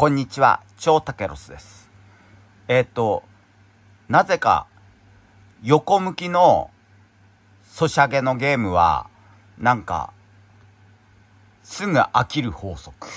こんにちは、超タケロスです。えっ、ー、と、なぜか、横向きの、ソシャゲのゲームは、なんか、すぐ飽きる法則。